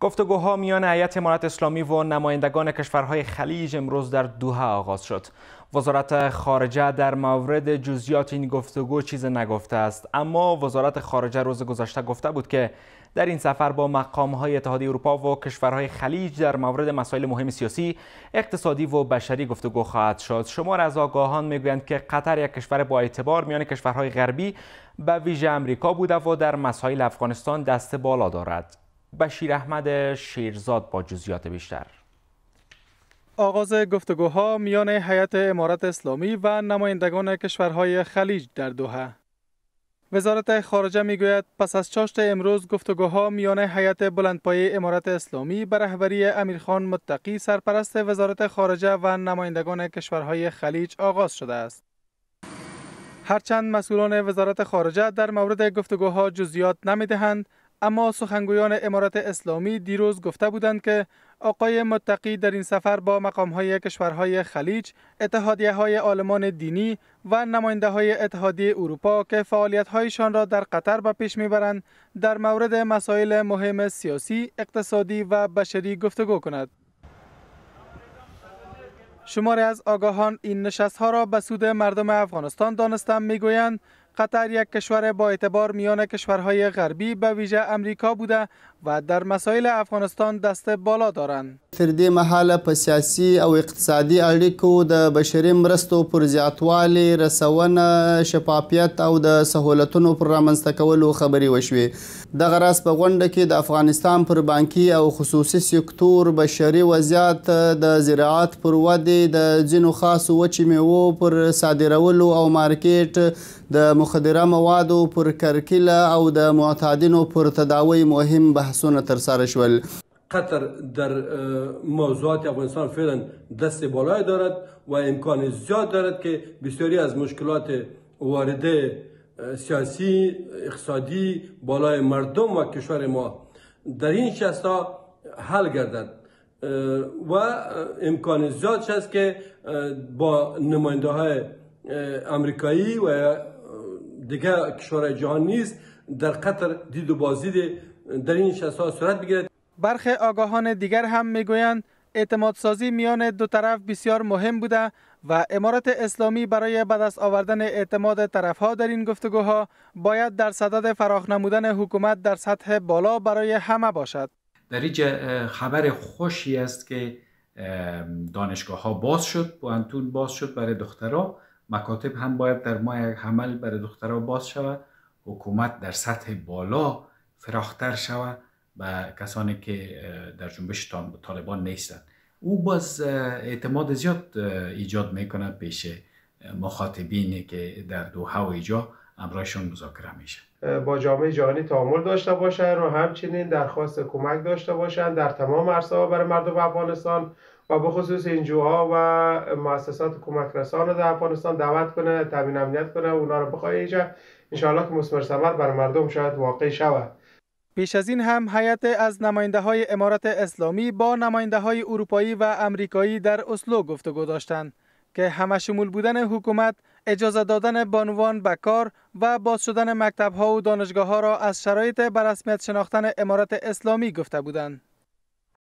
گفتگوها میان هیئت امارت اسلامی و نمایندگان کشورهای خلیج امروز در دوها آغاز شد. وزارت خارجه در مورد جزئیات این گفتگو چیز نگفته است اما وزارت خارجه روز گذشته گفته بود که در این سفر با مقامهای های اتحادیه اروپا و کشورهای خلیج در مورد مسائل مهم سیاسی، اقتصادی و بشری گفتگو خواهد شد. شمار از آگاهان میگویند که قطر یک کشور با اعتبار میان کشورهای غربی به ویژه امریکا بوده و در مسائل افغانستان دست بالا دارد. بشیر احمد شیرزاد با جزیات بیشتر آغاز گفتگوها میان هیئت امارت اسلامی و نمایندگان کشورهای خلیج در دوحه وزارت خارجه میگوید پس از چاشت امروز گفتگوها میان هیئت بلندپایه امارت اسلامی به رهبری امیرخان متقی سرپرست وزارت خارجه و نمایندگان کشورهای خلیج آغاز شده است هرچند مسئولان وزارت خارجه در مورد گفتگوها جزئیات نمیدهند اما سخنگویان امارات اسلامی دیروز گفته بودند که آقای متقی در این سفر با های کشورهای خلیج، اتحادیه های آلمان دینی و نماینده های اتحادیه اروپا که فعالیت هایشان را در قطر به پیش میبرند در مورد مسائل مهم سیاسی، اقتصادی و بشری گفتگو کند. شماری از آگاهان این نشست ها را به سود مردم افغانستان می میگویند قطر یک کشور با اعتبار میان کشورهای غربی به ویژه امریکا بوده و در مسائل افغانستان دست بالا دارند. تر دې مهاله په سیاسي او اقتصادي اړیکو د بشري مرستو پر زیاتوالي رسونه شفافیت او د سہولتونو پر رامنځته کولو خبرې وشوې د غراس په غونډه کې د افغانستان پر بانکي او خصوصي سکتور بشري وضعیت د زراعت پر ودې د ځینو خاصو وچې میوو پر صادرولو او مارکیټ د مخدره موادو پر کرکیله او د معتادینو پر تداوی مهم بحثونه ترسره شول قطر در موضوعات افغانستان فعلا دست بالای دارد و امکان زیاد دارد که بسیاری از مشکلات وارده سیاسی اقتصادی بالای مردم و کشور ما در این شستا حل گردد و امکان زیاد است که با نماینده های امریکایی و دیگر کشور جهان نیست در قطر دید و بازدید در این شستا صورت بگیرد برخی آگاهان دیگر هم میگویند اعتمادسازی میان دو طرف بسیار مهم بوده و امارت اسلامی برای به دست آوردن اعتماد طرفها در این گفتگوها باید در صدد فراخ نمودن حکومت در سطح بالا برای همه باشد در اینجا خبر خوشی است که دانشگاه ها باز شد پوانتون باز شد برای دخترها مکاتب هم باید در ماه حمل برای دخترها باز شود حکومت در سطح بالا فراختر شود و کسانی که در جنبش طالبان نیستند او باز اعتماد زیاد ایجاد میکنه پیش مخاطبینی که در دوحه و ایجا امرایشون مذاکره میشه با جامعه جهانی تعامل داشته باشن و همچنین درخواست کمک داشته باشند در تمام عرصه برای مردم افغانستان و به خصوص اینجوها و مؤسسات کمک رسان در افغانستان دعوت کنه تامین امنیت کنه و اونا رو بخواه ایجا انشاءالله که مسمر سمر بر مردم شاید واقع شود پیش از این هم هیئت از نماینده های امارت اسلامی با نماینده های اروپایی و امریکایی در اسلو گفتگو داشتند که همشمول بودن حکومت اجازه دادن بانوان به کار و باز شدن مکتب ها و دانشگاه ها را از شرایط بر رسمیت شناختن امارت اسلامی گفته بودند.